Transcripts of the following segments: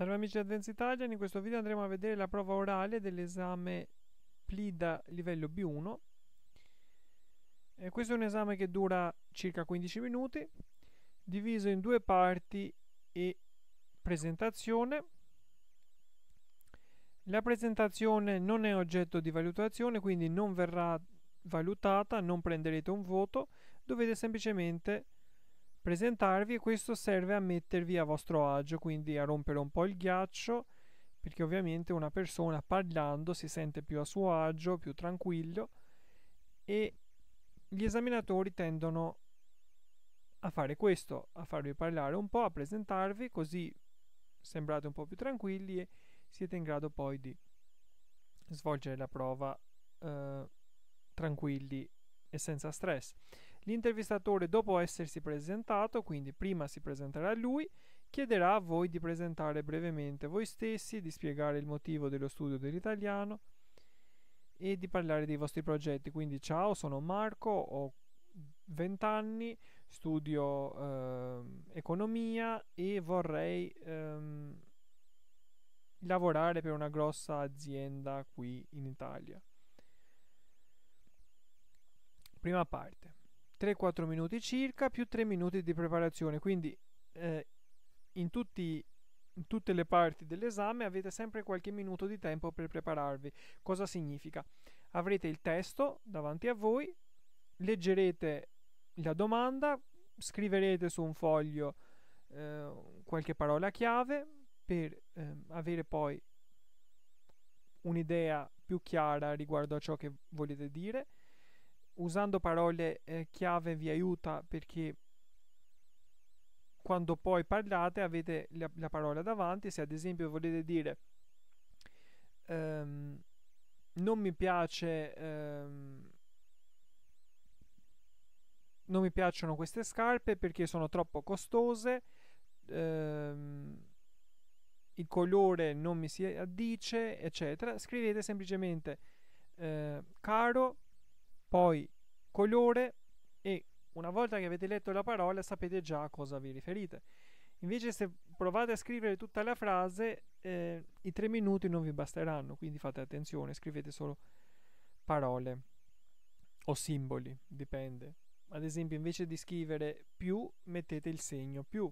Salve amici di Dance Italian, in questo video andremo a vedere la prova orale dell'esame PLIDA livello B1 e eh, questo è un esame che dura circa 15 minuti diviso in due parti e presentazione la presentazione non è oggetto di valutazione quindi non verrà valutata, non prenderete un voto dovete semplicemente presentarvi e questo serve a mettervi a vostro agio, quindi a rompere un po' il ghiaccio, perché ovviamente una persona parlando si sente più a suo agio, più tranquillo e gli esaminatori tendono a fare questo, a farvi parlare un po', a presentarvi, così sembrate un po' più tranquilli e siete in grado poi di svolgere la prova eh, tranquilli e senza stress. L'intervistatore dopo essersi presentato, quindi prima si presenterà lui, chiederà a voi di presentare brevemente voi stessi, di spiegare il motivo dello studio dell'italiano e di parlare dei vostri progetti. Quindi ciao, sono Marco, ho 20 anni, studio eh, economia e vorrei ehm, lavorare per una grossa azienda qui in Italia. Prima parte. 3-4 minuti circa più 3 minuti di preparazione quindi eh, in, tutti, in tutte le parti dell'esame avete sempre qualche minuto di tempo per prepararvi cosa significa? avrete il testo davanti a voi leggerete la domanda scriverete su un foglio eh, qualche parola chiave per eh, avere poi un'idea più chiara riguardo a ciò che volete dire usando parole eh, chiave vi aiuta perché quando poi parlate avete la, la parola davanti, se ad esempio volete dire ehm, non mi piace ehm, non mi piacciono queste scarpe perché sono troppo costose ehm, il colore non mi si addice eccetera scrivete semplicemente eh, caro poi colore e una volta che avete letto la parola sapete già a cosa vi riferite. Invece se provate a scrivere tutta la frase eh, i tre minuti non vi basteranno, quindi fate attenzione, scrivete solo parole o simboli, dipende. Ad esempio invece di scrivere più mettete il segno più,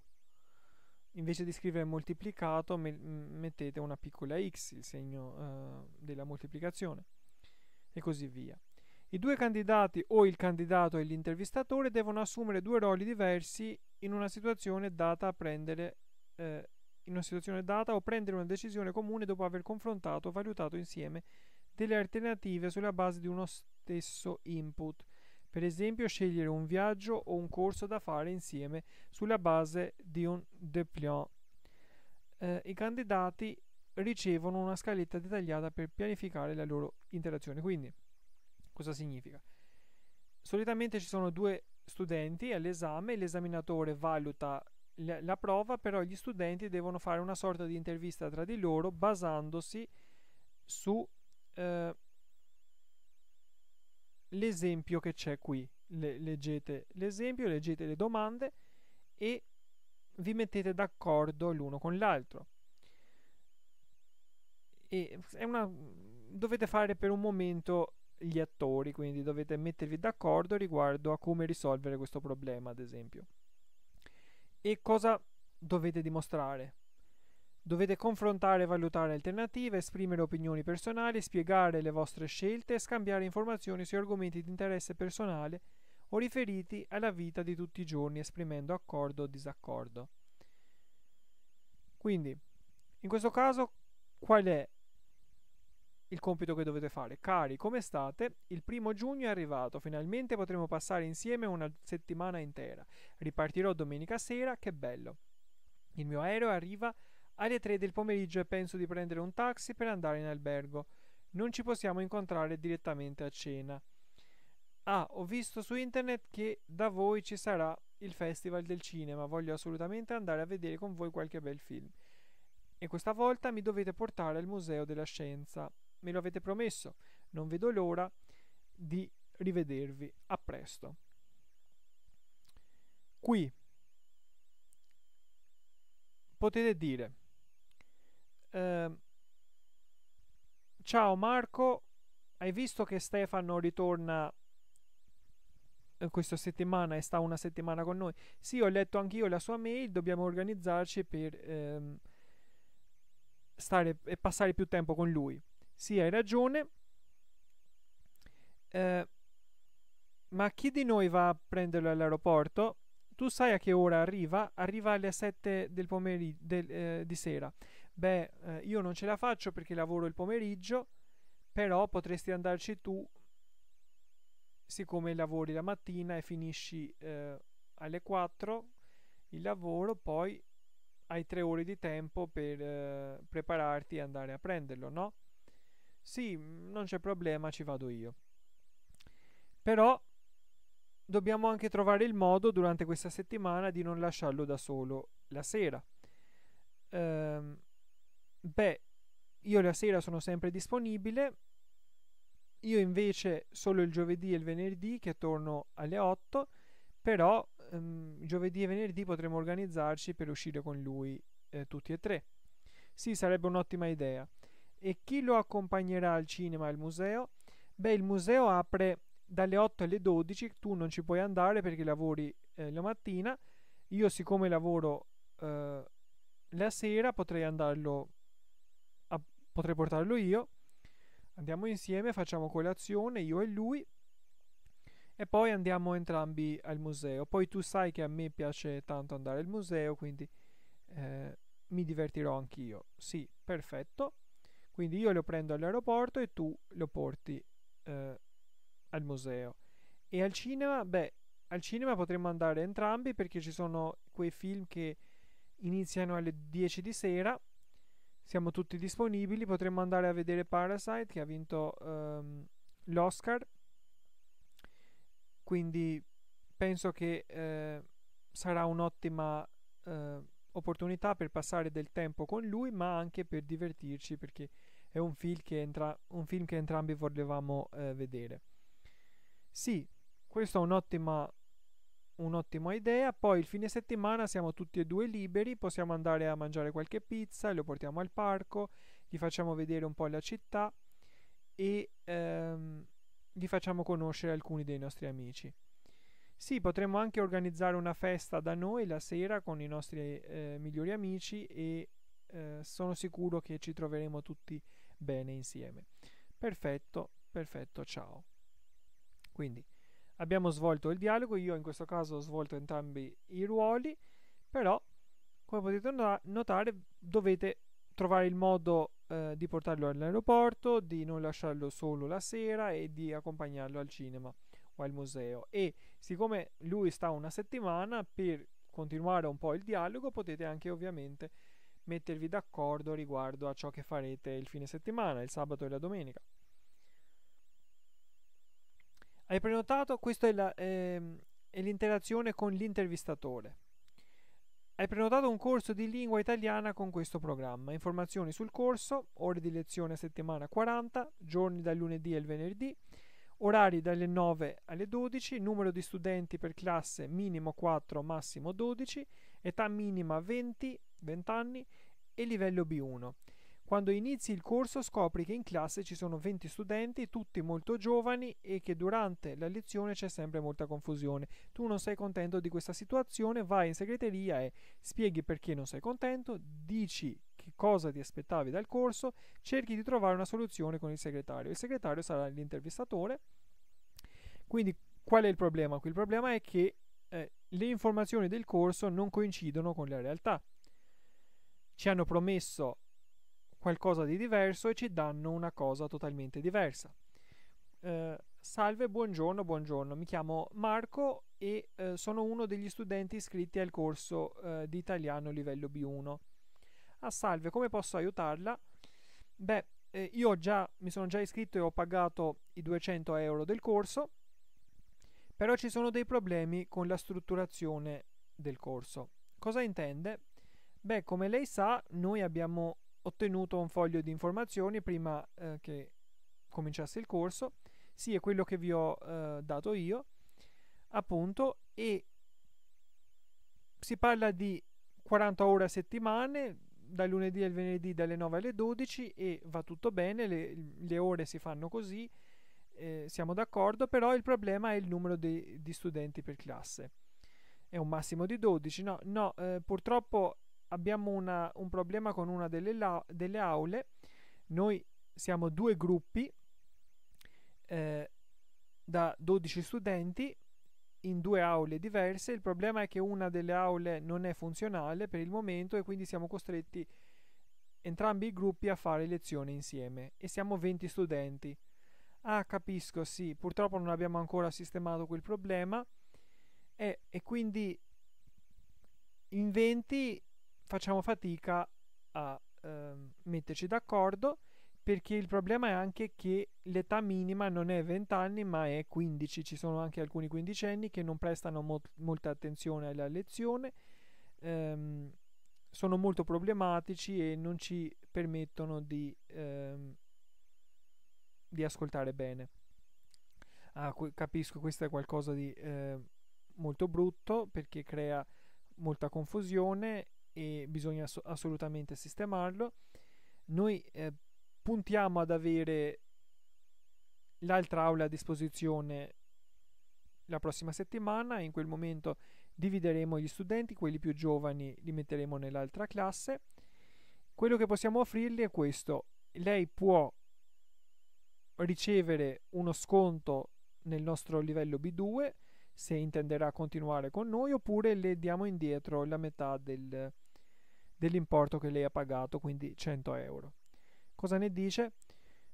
invece di scrivere moltiplicato me- mettete una piccola x, il segno eh, della moltiplicazione e così via. I due candidati o il candidato e l'intervistatore devono assumere due ruoli diversi in una situazione data a prendere eh, in una situazione data o prendere una decisione comune dopo aver confrontato o valutato insieme delle alternative sulla base di uno stesso input. Per esempio, scegliere un viaggio o un corso da fare insieme sulla base di un depliant. Eh, I candidati ricevono una scaletta dettagliata per pianificare la loro interazione. Quindi, Cosa significa? Solitamente ci sono due studenti all'esame, l'esaminatore valuta la prova, però gli studenti devono fare una sorta di intervista tra di loro basandosi su eh, l'esempio che c'è qui. Le, leggete l'esempio, leggete le domande e vi mettete d'accordo l'uno con l'altro. E una, dovete fare per un momento gli attori, quindi dovete mettervi d'accordo riguardo a come risolvere questo problema, ad esempio. E cosa dovete dimostrare? Dovete confrontare e valutare alternative, esprimere opinioni personali, spiegare le vostre scelte e scambiare informazioni su argomenti di interesse personale o riferiti alla vita di tutti i giorni esprimendo accordo o disaccordo. Quindi, in questo caso, qual è il compito che dovete fare. Cari, come state? Il primo giugno è arrivato, finalmente potremo passare insieme una settimana intera. Ripartirò domenica sera, che bello. Il mio aereo arriva alle 3 del pomeriggio e penso di prendere un taxi per andare in albergo. Non ci possiamo incontrare direttamente a cena. Ah, ho visto su internet che da voi ci sarà il Festival del Cinema, voglio assolutamente andare a vedere con voi qualche bel film. E questa volta mi dovete portare al Museo della Scienza me lo avete promesso, non vedo l'ora di rivedervi, a presto. Qui potete dire eh, ciao Marco, hai visto che Stefano ritorna eh, questa settimana e sta una settimana con noi? Sì, ho letto anch'io la sua mail, dobbiamo organizzarci per ehm, stare e passare più tempo con lui. Sì, hai ragione. Eh, ma chi di noi va a prenderlo all'aeroporto? Tu sai a che ora arriva? Arriva alle 7 del pomeriggio del, eh, di sera. Beh, eh, io non ce la faccio perché lavoro il pomeriggio, però potresti andarci tu, siccome lavori la mattina e finisci eh, alle 4 il lavoro, poi hai tre ore di tempo per eh, prepararti e andare a prenderlo, no? Sì, mm, non c'è problema, ci vado io. Però dobbiamo anche trovare il modo durante questa settimana di non lasciarlo da solo la sera. Ehm, beh, io la sera sono sempre disponibile, io invece solo il giovedì e il venerdì che torno alle 8, però ehm, giovedì e venerdì potremo organizzarci per uscire con lui eh, tutti e tre. Sì, sarebbe un'ottima idea. E chi lo accompagnerà al cinema e al museo? Beh, il museo apre dalle 8 alle 12, tu non ci puoi andare perché lavori eh, la mattina. Io siccome lavoro eh, la sera potrei andarlo a, potrei portarlo io. Andiamo insieme, facciamo colazione io e lui e poi andiamo entrambi al museo. Poi tu sai che a me piace tanto andare al museo, quindi eh, mi divertirò anch'io. Sì, perfetto. Quindi io lo prendo all'aeroporto e tu lo porti eh, al museo. E al cinema, beh, al cinema potremmo andare entrambi perché ci sono quei film che iniziano alle 10 di sera. Siamo tutti disponibili, potremmo andare a vedere Parasite che ha vinto ehm, l'Oscar. Quindi penso che eh, sarà un'ottima eh, opportunità per passare del tempo con lui, ma anche per divertirci perché è un film che, entra- un film che entrambi volevamo eh, vedere. Sì, questa è un'ottima, un'ottima idea. Poi il fine settimana siamo tutti e due liberi, possiamo andare a mangiare qualche pizza, lo portiamo al parco, gli facciamo vedere un po' la città e ehm, gli facciamo conoscere alcuni dei nostri amici. Sì, potremmo anche organizzare una festa da noi la sera con i nostri eh, migliori amici e eh, sono sicuro che ci troveremo tutti bene insieme. Perfetto, perfetto, ciao. Quindi abbiamo svolto il dialogo, io in questo caso ho svolto entrambi i ruoli, però come potete notare dovete trovare il modo eh, di portarlo all'aeroporto, di non lasciarlo solo la sera e di accompagnarlo al cinema o al museo. E siccome lui sta una settimana, per continuare un po' il dialogo potete anche ovviamente mettervi d'accordo riguardo a ciò che farete il fine settimana, il sabato e la domenica. Hai prenotato? Questa è, la, eh, è l'interazione con l'intervistatore. Hai prenotato un corso di lingua italiana con questo programma. Informazioni sul corso, ore di lezione a settimana 40, giorni dal lunedì al venerdì, orari dalle 9 alle 12, numero di studenti per classe minimo 4, massimo 12, età minima 20, 20 anni e livello B1. Quando inizi il corso scopri che in classe ci sono 20 studenti, tutti molto giovani e che durante la lezione c'è sempre molta confusione. Tu non sei contento di questa situazione, vai in segreteria e spieghi perché non sei contento, dici che cosa ti aspettavi dal corso, cerchi di trovare una soluzione con il segretario. Il segretario sarà l'intervistatore. Quindi qual è il problema? Il problema è che eh, le informazioni del corso non coincidono con la realtà. Ci hanno promesso qualcosa di diverso e ci danno una cosa totalmente diversa. Eh, salve, buongiorno, buongiorno, mi chiamo Marco e eh, sono uno degli studenti iscritti al corso eh, di italiano livello B1. Ah, salve, come posso aiutarla? Beh, eh, io già, mi sono già iscritto e ho pagato i 200 euro del corso però ci sono dei problemi con la strutturazione del corso. Cosa intende? Beh, come lei sa, noi abbiamo ottenuto un foglio di informazioni prima eh, che cominciasse il corso, sì, è quello che vi ho eh, dato io, appunto, e si parla di 40 ore a settimane, dal lunedì al venerdì dalle 9 alle 12 e va tutto bene, le, le ore si fanno così, eh, siamo d'accordo, però il problema è il numero di, di, studenti per classe. È un massimo di 12? No, no eh, purtroppo abbiamo una, un problema con una delle, la, delle, aule. Noi siamo due gruppi eh, da 12 studenti in due aule diverse. Il problema è che una delle aule non è funzionale per il momento e quindi siamo costretti entrambi i gruppi a fare lezione insieme e siamo 20 studenti. Ah, capisco, sì, purtroppo non abbiamo ancora sistemato quel problema e, e quindi in 20 facciamo fatica a eh, metterci d'accordo perché il problema è anche che l'età minima non è 20 anni ma è 15, ci sono anche alcuni quindicenni che non prestano mo- molta attenzione alla lezione, ehm, sono molto problematici e non ci permettono di... Ehm, di ascoltare bene. Ah, que- capisco, questo è qualcosa di eh, molto brutto perché crea molta confusione e bisogna ass- assolutamente sistemarlo. Noi eh, puntiamo ad avere l'altra aula a disposizione la prossima settimana e in quel momento divideremo gli studenti, quelli più giovani li metteremo nell'altra classe. Quello che possiamo offrirgli è questo. Lei può ricevere uno sconto nel nostro livello B2 se intenderà continuare con noi oppure le diamo indietro la metà del, dell'importo che lei ha pagato, quindi 100 euro. Cosa ne dice?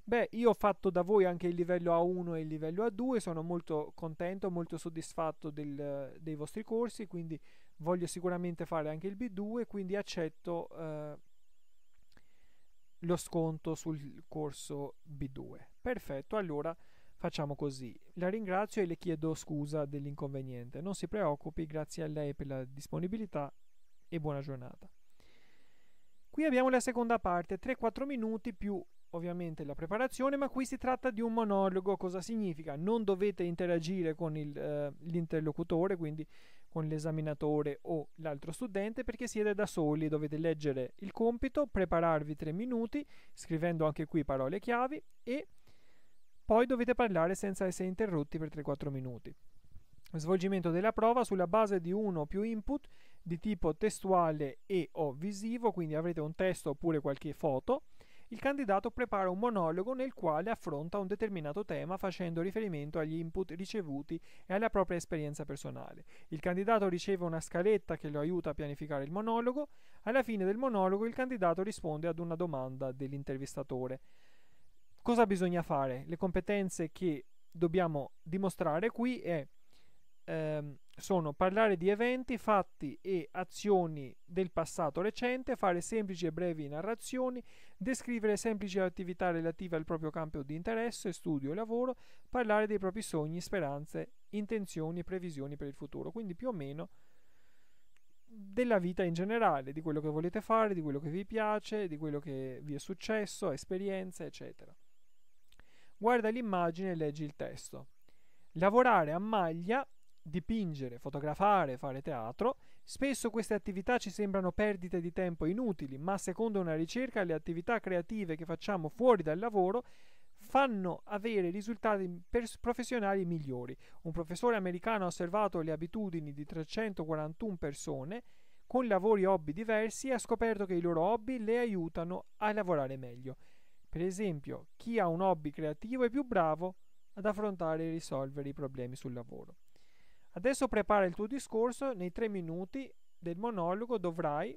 Beh, io ho fatto da voi anche il livello A1 e il livello A2, sono molto contento, molto soddisfatto del, dei vostri corsi, quindi voglio sicuramente fare anche il B2, quindi accetto eh, lo sconto sul corso B2. Perfetto, allora facciamo così. La ringrazio e le chiedo scusa dell'inconveniente. Non si preoccupi, grazie a lei per la disponibilità e buona giornata. Qui abbiamo la seconda parte, 3-4 minuti più ovviamente la preparazione, ma qui si tratta di un monologo. Cosa significa? Non dovete interagire con il, eh, l'interlocutore, quindi con l'esaminatore o l'altro studente perché siete da soli, dovete leggere il compito, prepararvi tre minuti, scrivendo anche qui parole chiavi e poi dovete parlare senza essere interrotti per 3-4 minuti. Svolgimento della prova sulla base di uno o più input di tipo testuale e o visivo, quindi avrete un testo oppure qualche foto il candidato prepara un monologo nel quale affronta un determinato tema facendo riferimento agli input ricevuti e alla propria esperienza personale. Il candidato riceve una scaletta che lo aiuta a pianificare il monologo, alla fine del monologo il candidato risponde ad una domanda dell'intervistatore. Cosa bisogna fare? Le competenze che dobbiamo dimostrare qui è ehm, sono parlare di eventi, fatti e azioni del passato recente, fare semplici e brevi narrazioni, descrivere semplici attività relative al proprio campo di interesse, studio e lavoro, parlare dei propri sogni, speranze, intenzioni e previsioni per il futuro. Quindi più o meno della vita in generale, di quello che volete fare, di quello che vi piace, di quello che vi è successo, esperienze, eccetera. Guarda l'immagine e leggi il testo. Lavorare a maglia dipingere, fotografare, fare teatro, spesso queste attività ci sembrano perdite di tempo inutili, ma secondo una ricerca le attività creative che facciamo fuori dal lavoro fanno avere risultati professionali migliori. Un professore americano ha osservato le abitudini di 341 persone con lavori e hobby diversi e ha scoperto che i loro hobby le aiutano a lavorare meglio. Per esempio, chi ha un hobby creativo è più bravo ad affrontare e risolvere i problemi sul lavoro. Adesso prepara il tuo discorso, nei tre minuti del monologo dovrai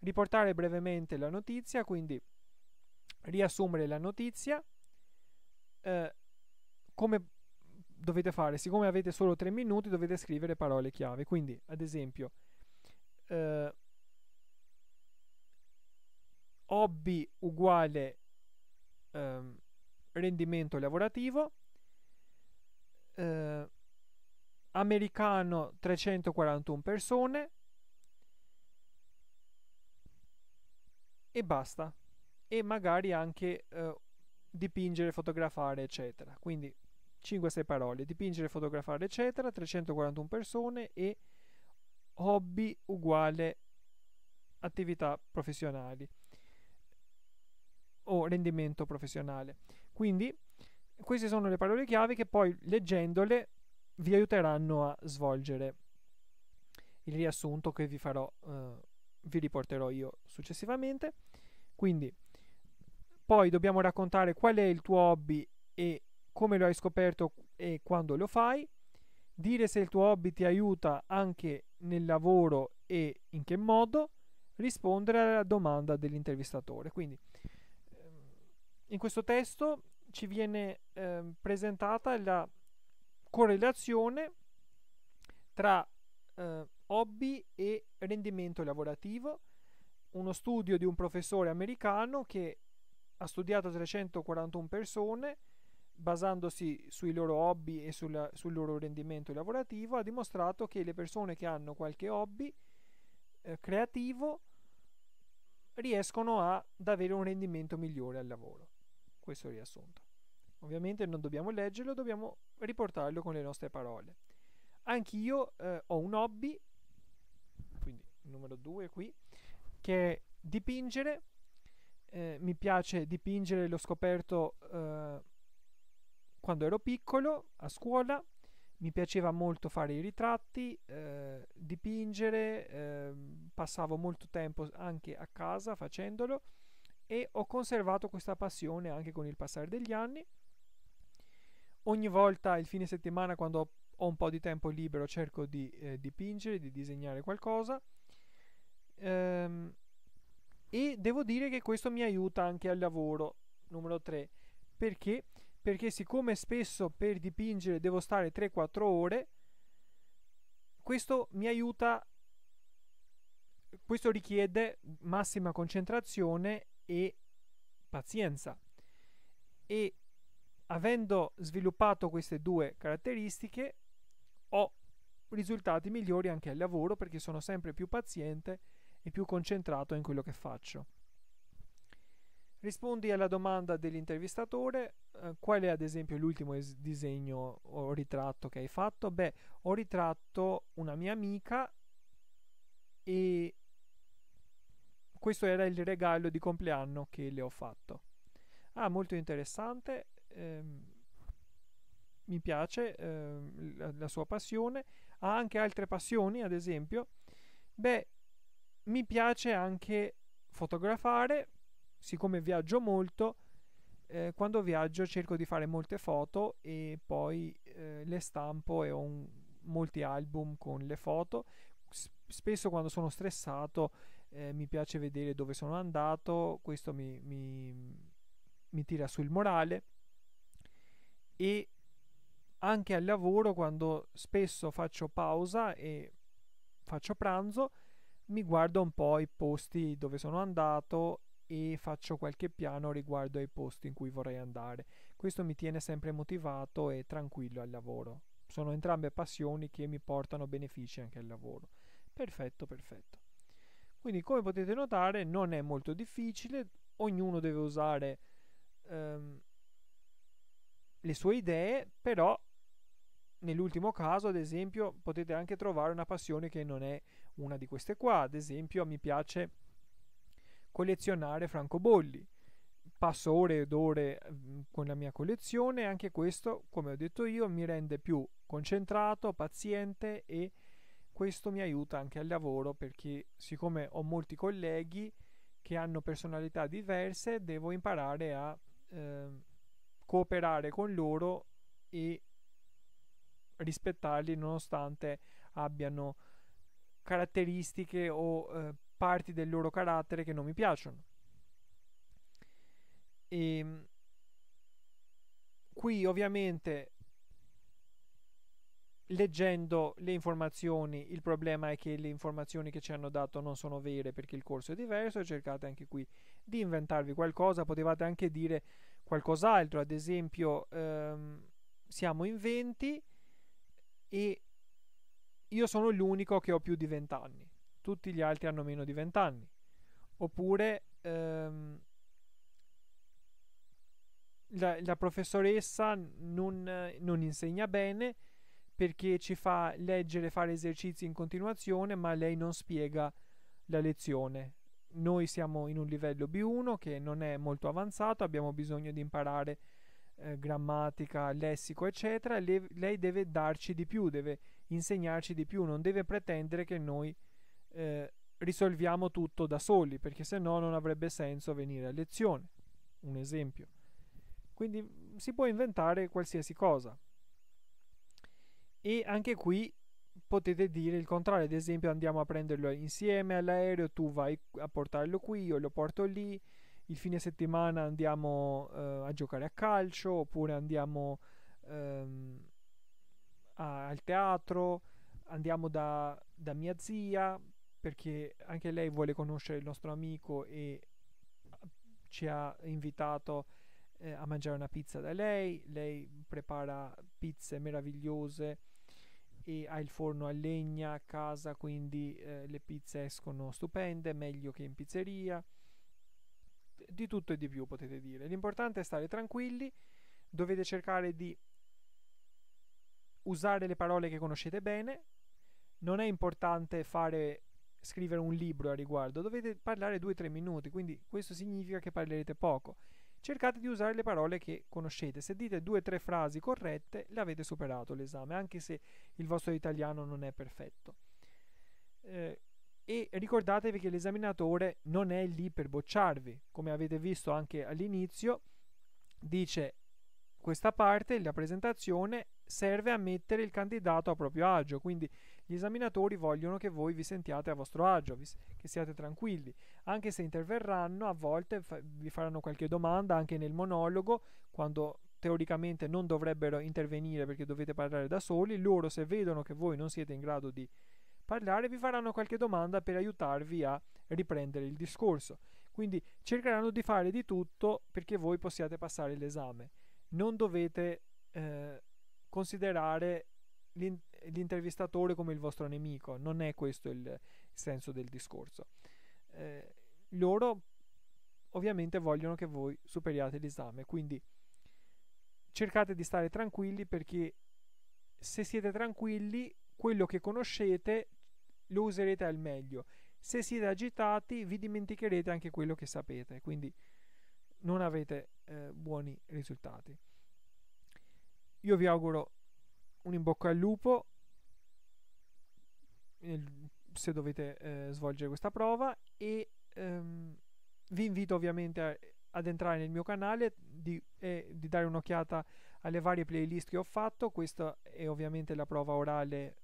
riportare brevemente la notizia, quindi riassumere la notizia. Eh, come dovete fare? Siccome avete solo tre minuti dovete scrivere parole chiave, quindi ad esempio eh, hobby uguale eh, rendimento lavorativo. Eh, americano 341 persone e basta e magari anche eh, dipingere, fotografare eccetera quindi 5-6 parole dipingere, fotografare eccetera 341 persone e hobby uguale attività professionali o rendimento professionale quindi queste sono le parole chiave che poi leggendole vi aiuteranno a svolgere il riassunto che vi farò, eh, vi riporterò io successivamente. Quindi, poi dobbiamo raccontare qual è il tuo hobby e come lo hai scoperto e quando lo fai, dire se il tuo hobby ti aiuta anche nel lavoro e in che modo, rispondere alla domanda dell'intervistatore. Quindi, ehm, in questo testo ci viene eh, presentata la correlazione tra eh, hobby e rendimento lavorativo, uno studio di un professore americano che ha studiato 341 persone basandosi sui loro hobby e sul, sul, loro rendimento lavorativo, ha dimostrato che le persone che hanno qualche hobby eh, creativo riescono ad avere un rendimento migliore al lavoro. Questo riassunto. Ovviamente non dobbiamo leggerlo, dobbiamo riportarlo con le nostre parole. Anch'io eh, ho un hobby, quindi numero due qui, che è dipingere. Eh, mi piace dipingere, l'ho scoperto eh, quando ero piccolo, a scuola. Mi piaceva molto fare i ritratti, eh, dipingere, ehm, passavo molto tempo anche a casa facendolo e ho conservato questa passione anche con il passare degli anni ogni volta il fine settimana quando ho un po' di tempo libero cerco di eh, dipingere, di disegnare qualcosa ehm, e devo dire che questo mi aiuta anche al lavoro numero 3 perché? Perché siccome spesso per dipingere devo stare 3-4 ore questo mi aiuta questo richiede massima concentrazione e pazienza e avendo sviluppato queste due caratteristiche ho risultati migliori anche al lavoro perché sono sempre più paziente e più concentrato in quello che faccio. Rispondi alla domanda dell'intervistatore, eh, qual è ad esempio l'ultimo es- disegno o ritratto che hai fatto? Beh, ho ritratto una mia amica e questo era il regalo di compleanno che le ho fatto. Ah, molto interessante, ehm, mi piace ehm, la, la sua passione, ha anche altre passioni, ad esempio, beh, mi piace anche fotografare, siccome viaggio molto, eh, quando viaggio cerco di fare molte foto e poi eh, le stampo e ho un, molti album con le foto. spesso quando sono stressato eh, mi piace vedere dove sono andato, questo mi, mi, mi tira sul morale e anche al lavoro quando spesso faccio pausa e faccio pranzo mi guardo un po' i posti dove sono andato e faccio qualche piano riguardo ai posti in cui vorrei andare. Questo mi tiene sempre motivato e tranquillo al lavoro. Sono entrambe passioni che mi portano benefici anche al lavoro. Perfetto, perfetto. Quindi come potete notare non è molto difficile, ognuno deve usare ehm, le sue idee, però nell'ultimo caso, ad esempio, potete anche trovare una passione che non è una di queste qua. Ad esempio, mi piace collezionare francobolli. Passo ore ed ore mm, con la mia collezione, anche questo, come ho detto io, mi rende più concentrato, paziente e questo mi aiuta anche al lavoro perché siccome ho molti colleghi che hanno personalità diverse, devo imparare a eh, cooperare con loro e rispettarli nonostante abbiano caratteristiche o eh, parti del loro carattere che non mi piacciono. E ehm, qui ovviamente leggendo le informazioni il problema è che le informazioni che ci hanno dato non sono vere perché il corso è diverso cercate anche qui di inventarvi qualcosa potevate anche dire qualcos'altro, ad esempio ehm, siamo in 20 e io sono l'unico che ho più di 20 anni, tutti gli altri hanno meno di 20 anni. Oppure ehm, la, la, professoressa non, non insegna bene perché ci fa leggere, fare esercizi in continuazione, ma lei non spiega la lezione noi siamo in un livello B1 che non è molto avanzato, abbiamo bisogno di imparare eh, grammatica, lessico, eccetera. Le, lei deve darci di più, deve insegnarci di più, non deve pretendere che noi eh, risolviamo tutto da soli, perché se no non avrebbe senso venire a lezione. Un esempio. Quindi mm, si può inventare qualsiasi cosa. E anche qui potete dire il contrario, ad esempio andiamo a prenderlo insieme all'aereo, tu vai a portarlo qui, io lo porto lì, il fine settimana andiamo eh, a giocare a calcio oppure andiamo ehm, a, al teatro, andiamo da, da mia zia perché anche lei vuole conoscere il nostro amico e ci ha invitato eh, a mangiare una pizza da lei, lei prepara pizze meravigliose e ha il forno a legna a casa, quindi eh, le pizze escono stupende, meglio che in pizzeria. Di tutto e di più potete dire. L'importante è stare tranquilli, dovete cercare di usare le parole che conoscete bene. Non è importante fare scrivere un libro a riguardo, dovete parlare 2-3 minuti, quindi questo significa che parlerete poco. Cercate di usare le parole che conoscete, se dite due o tre frasi corrette le avete superato l'esame, anche se il vostro italiano non è perfetto. Eh, e ricordatevi che l'esaminatore non è lì per bocciarvi, come avete visto anche all'inizio, dice questa parte, la presentazione, serve a mettere il candidato a proprio agio, quindi gli esaminatori vogliono che voi vi sentiate a vostro agio, vi, che siate tranquilli, anche se interverranno a volte, fa, vi faranno qualche domanda anche nel monologo, quando teoricamente non dovrebbero intervenire perché dovete parlare da soli, loro se vedono che voi non siete in grado di parlare vi faranno qualche domanda per aiutarvi a riprendere il discorso. Quindi cercheranno di fare di tutto perché voi possiate passare l'esame. Non dovete eh, considerare l'intervistatore come il vostro nemico, non è questo il senso del discorso. Eh, loro ovviamente vogliono che voi superiate l'esame, quindi cercate di stare tranquilli perché se siete tranquilli quello che conoscete lo userete al meglio. Se siete agitati vi dimenticherete anche quello che sapete, quindi non avete eh, buoni risultati. Io vi auguro un in bocca al lupo, se dovete eh, svolgere questa prova e ehm, vi invito ovviamente a, ad entrare nel mio canale di, e di dare un'occhiata alle varie playlist che ho fatto questa è ovviamente la prova orale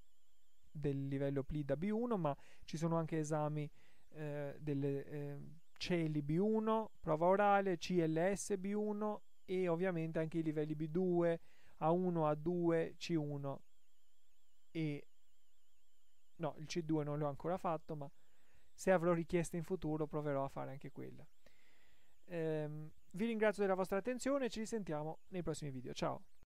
del livello PLIDA B1 ma ci sono anche esami eh, delle eh, CELI B1 prova orale, CLS B1 e ovviamente anche i livelli B2 A1, A2, C1 e No, il C2 non l'ho ancora fatto, ma se avrò richieste in futuro proverò a fare anche quella. Ehm, vi ringrazio della vostra attenzione e ci risentiamo nei prossimi video. Ciao!